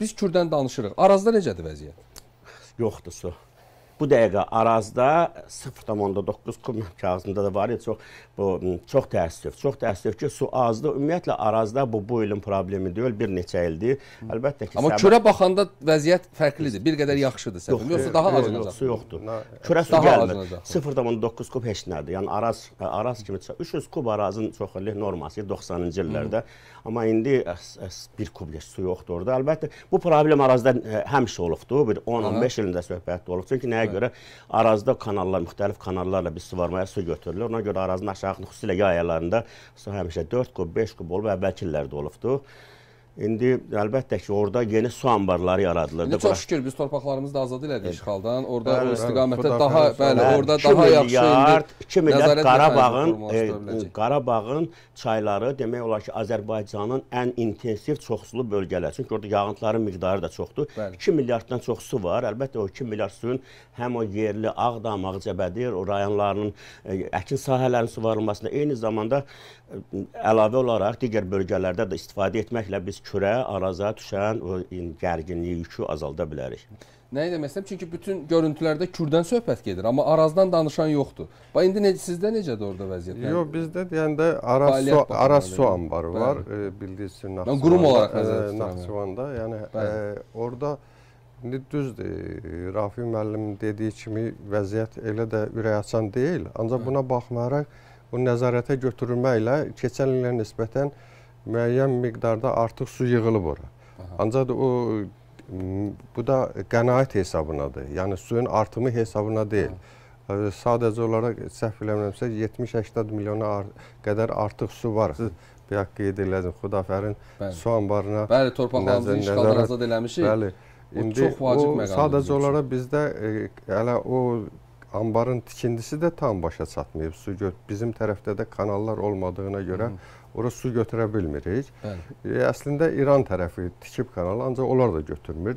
Biz Kürdən danışırıq. Arazda necədir vəziyyət? Yoxdur su bu dəqiqə Arazda 0.9 kub kağızında da var idi. Çox bu çox təəssüf. Çox təəssüf ki, su azdır. Ümumiyyətlə Arazda bu bu ilin problemi deyil, bir neçə ildir. Əlbəttə ki, Amma səbəb... kürə baxanda vəziyyət fərqlidir. Bir qədər yaxşıdır səbəb. Yoxsa daha acınacaq. Yox, su yoxdur. Kürə su gəlmir. 0.9 kub heç nədir. Yəni Araz e, Araz kimi 300 kub Arazın çoxillik norması 90-cı illərdə. Amma indi 1 e, e, kublik su yoxdur orada. Əlbəttə bu problem Arazda həmişə olubdu. Bir 10-15 ilində söhbət olub. Çünki nəyə görə ərazidə kanallar, müxtəlif kanallarla biz suvarmaya su götürülür. Ona görə ərazinin aşağıqlı xüsusilə yay aylarında su həmişə 4 qub, 5 qub olub, əvvəlki illərdə olubdur. İndi əlbəttə ki, orada yeni su anbarları yaradılırdı. İndi çox şükür biz torpaqlarımızı da azad elədik işğaldan. Orada bəli, o istiqamətdə bəli, daha bəli, orada daha yaxşı indi 2 milyard Qarabağın e, Qarabağın çayları demək olar ki, Azərbaycanın ən intensiv çoxsulu bölgələri. Çünki orada yağıntıların miqdarı da çoxdur. Bəli. 2 milyarddan çox su var. Əlbəttə o 2 milyard suyun həm o yerli Ağdam, Ağcabədir, o rayonlarının e, əkin sahələrinin suvarılmasına eyni zamanda e, əlavə olaraq digər bölgələrdə də istifadə etməklə biz kürə, araza düşən o gərginliyi yükü azalda bilərik. Nəyi deməsəm, çünki bütün görüntülərdə kürdən söhbət gedir, amma arazdan danışan yoxdur. Bax indi necə sizdə necədir orada vəziyyət? Yəni Yox, bizdə deyəndə araz su, araz su anbarı var, e, bildiyiniz kimi Naxçıvanda. Mən qurum olaraq nəzərdə e, tuturam. Naxçıvanda, yəni e, orada indi düzdür. Rafi müəllim dediyi kimi vəziyyət elə də ürəkaçan deyil, ancaq Bəli. buna baxmayaraq bu nəzarətə götürülməklə keçən illərə nisbətən e, müəyyən miqdarda artıq su yığılıb ora. Ancaq o bu da qənaət hesabınadır. Yəni suyun artımı hesabına deyil. Hı. Sadəcə olaraq səhv eləmirəmsə 70-80 milyona qədər artıq su var. Siz bir haqq qeyd elədin. Xudafərin su anbarına Bəli, torpaqlarımızı işğaldan azad eləmişik. Bəli. İndi o, çox vacib məqamdır. Sadəcə olaraq bizdə hələ o Anbarın tikintisi də tam başa çatmayıb. Su bizim tərəfdə də kanallar olmadığına görə ora su götürə bilmirik. Bəli. E, əslində İran tərəfi tikib kanalı, ancaq onlar da götürmür.